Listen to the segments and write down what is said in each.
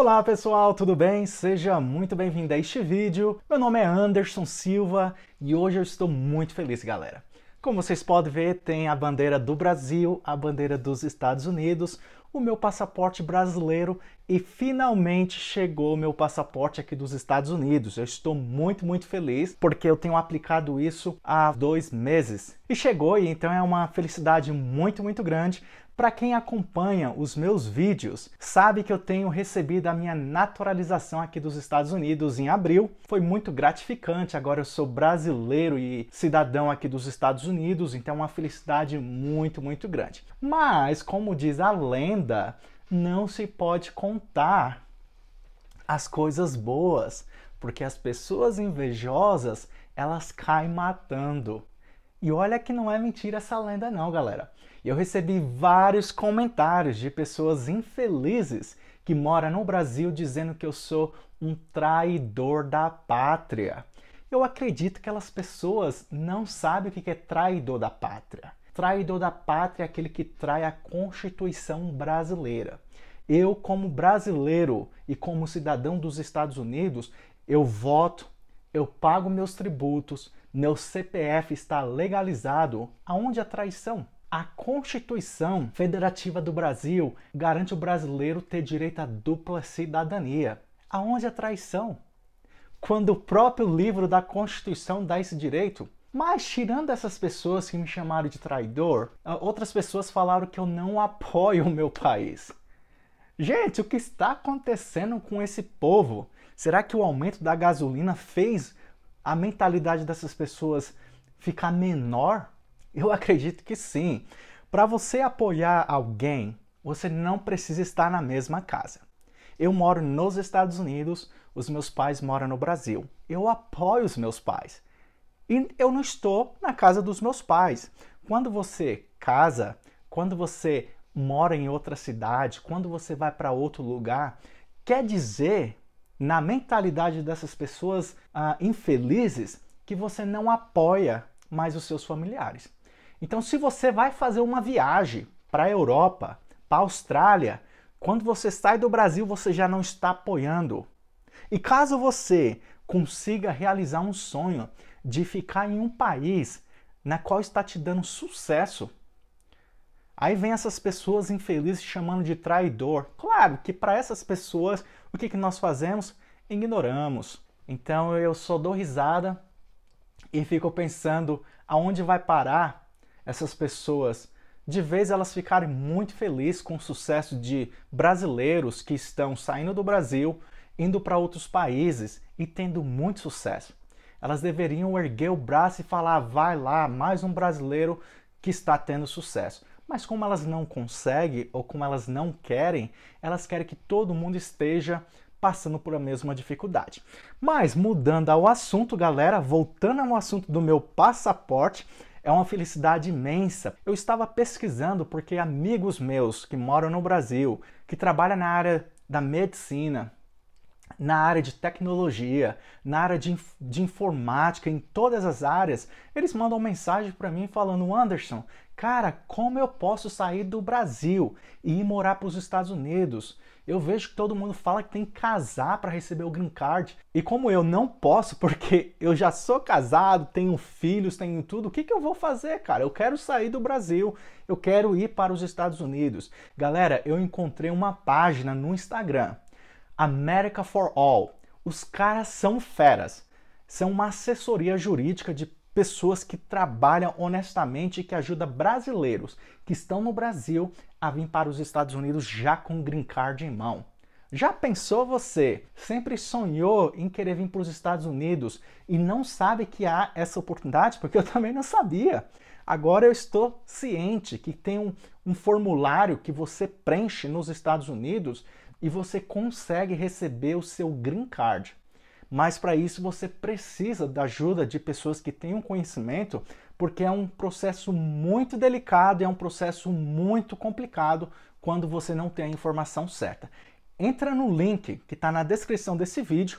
Olá pessoal, tudo bem? Seja muito bem-vindo a este vídeo. Meu nome é Anderson Silva e hoje eu estou muito feliz, galera. Como vocês podem ver, tem a bandeira do Brasil, a bandeira dos Estados Unidos, o meu passaporte brasileiro e finalmente chegou meu passaporte aqui dos Estados Unidos. Eu estou muito, muito feliz porque eu tenho aplicado isso há dois meses e chegou, e então é uma felicidade muito, muito grande. Para quem acompanha os meus vídeos, sabe que eu tenho recebido a minha naturalização aqui dos Estados Unidos em abril. Foi muito gratificante. Agora eu sou brasileiro e cidadão aqui dos Estados Unidos, então é uma felicidade muito, muito grande. Mas, como diz a lenda, não se pode contar as coisas boas, porque as pessoas invejosas, elas caem matando. E olha que não é mentira essa lenda não, galera. Eu recebi vários comentários de pessoas infelizes que moram no Brasil dizendo que eu sou um traidor da pátria. Eu acredito que aquelas pessoas não sabem o que é traidor da pátria. Traidor da pátria é aquele que trai a Constituição brasileira. Eu, como brasileiro e como cidadão dos Estados Unidos, eu voto, eu pago meus tributos, meu CPF está legalizado. Aonde a traição? A Constituição Federativa do Brasil garante o brasileiro ter direito à dupla cidadania. Aonde a traição? Quando o próprio livro da Constituição dá esse direito, mas tirando essas pessoas que me chamaram de traidor, ah, outras pessoas falaram que eu não apoio o meu país. Gente, o que está acontecendo com esse povo? Será que o aumento da gasolina fez a mentalidade dessas pessoas ficar menor? Eu acredito que sim. Para você apoiar alguém, você não precisa estar na mesma casa. Eu moro nos Estados Unidos, os meus pais moram no Brasil. Eu apoio os meus pais. E eu não estou na casa dos meus pais. Quando você casa, quando você mora em outra cidade, quando você vai para outro lugar, quer dizer, na mentalidade dessas pessoas ah, infelizes, que você não apoia mais os seus familiares. Então, se você vai fazer uma viagem para a Europa, para a Austrália, quando você sai do Brasil, você já não está apoiando. E caso você consiga realizar um sonho de ficar em um país na qual está te dando sucesso. Aí vem essas pessoas infelizes chamando de traidor. Claro que para essas pessoas, o que, que nós fazemos? Ignoramos. Então eu só dou risada e fico pensando aonde vai parar essas pessoas. De vez elas ficarem muito felizes com o sucesso de brasileiros que estão saindo do Brasil, indo para outros países e tendo muito sucesso elas deveriam erguer o braço e falar: vai lá, mais um brasileiro que está tendo sucesso. Mas como elas não conseguem ou como elas não querem, elas querem que todo mundo esteja passando por a mesma dificuldade. Mas mudando ao assunto, galera, voltando ao assunto do meu passaporte, é uma felicidade imensa. Eu estava pesquisando porque amigos meus que moram no Brasil, que trabalham na área da medicina, na área de tecnologia, na área de, de informática, em todas as áreas, eles mandam mensagem para mim falando: Anderson, cara, como eu posso sair do Brasil e ir morar para os Estados Unidos? Eu vejo que todo mundo fala que tem que casar para receber o green card. E como eu não posso, porque eu já sou casado, tenho filhos, tenho tudo, o que, que eu vou fazer, cara? Eu quero sair do Brasil, eu quero ir para os Estados Unidos. Galera, eu encontrei uma página no Instagram America for All. Os caras são feras. São uma assessoria jurídica de pessoas que trabalham honestamente e que ajuda brasileiros que estão no Brasil a vir para os Estados Unidos já com green card em mão. Já pensou você? Sempre sonhou em querer vir para os Estados Unidos e não sabe que há essa oportunidade? Porque eu também não sabia. Agora eu estou ciente que tem um, um formulário que você preenche nos Estados Unidos e você consegue receber o seu green card. Mas para isso você precisa da ajuda de pessoas que tenham conhecimento, porque é um processo muito delicado, e é um processo muito complicado quando você não tem a informação certa. Entra no link que está na descrição desse vídeo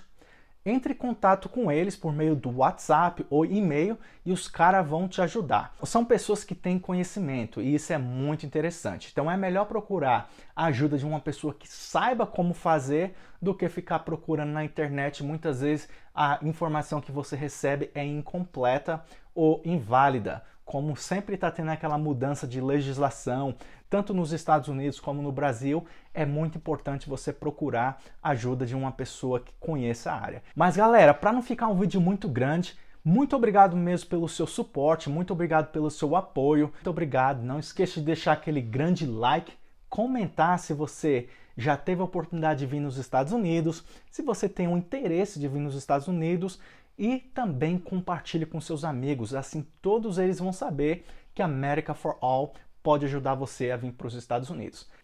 entre em contato com eles por meio do WhatsApp ou e-mail e os caras vão te ajudar. São pessoas que têm conhecimento e isso é muito interessante. Então é melhor procurar a ajuda de uma pessoa que saiba como fazer do que ficar procurando na internet. Muitas vezes a informação que você recebe é incompleta ou inválida como sempre está tendo aquela mudança de legislação, tanto nos Estados Unidos como no Brasil, é muito importante você procurar a ajuda de uma pessoa que conheça a área. Mas galera, para não ficar um vídeo muito grande, muito obrigado mesmo pelo seu suporte, muito obrigado pelo seu apoio, muito obrigado. Não esqueça de deixar aquele grande like, comentar se você já teve a oportunidade de vir nos Estados Unidos, se você tem um interesse de vir nos Estados Unidos, e também compartilhe com seus amigos, assim todos eles vão saber que America for All pode ajudar você a vir para os Estados Unidos.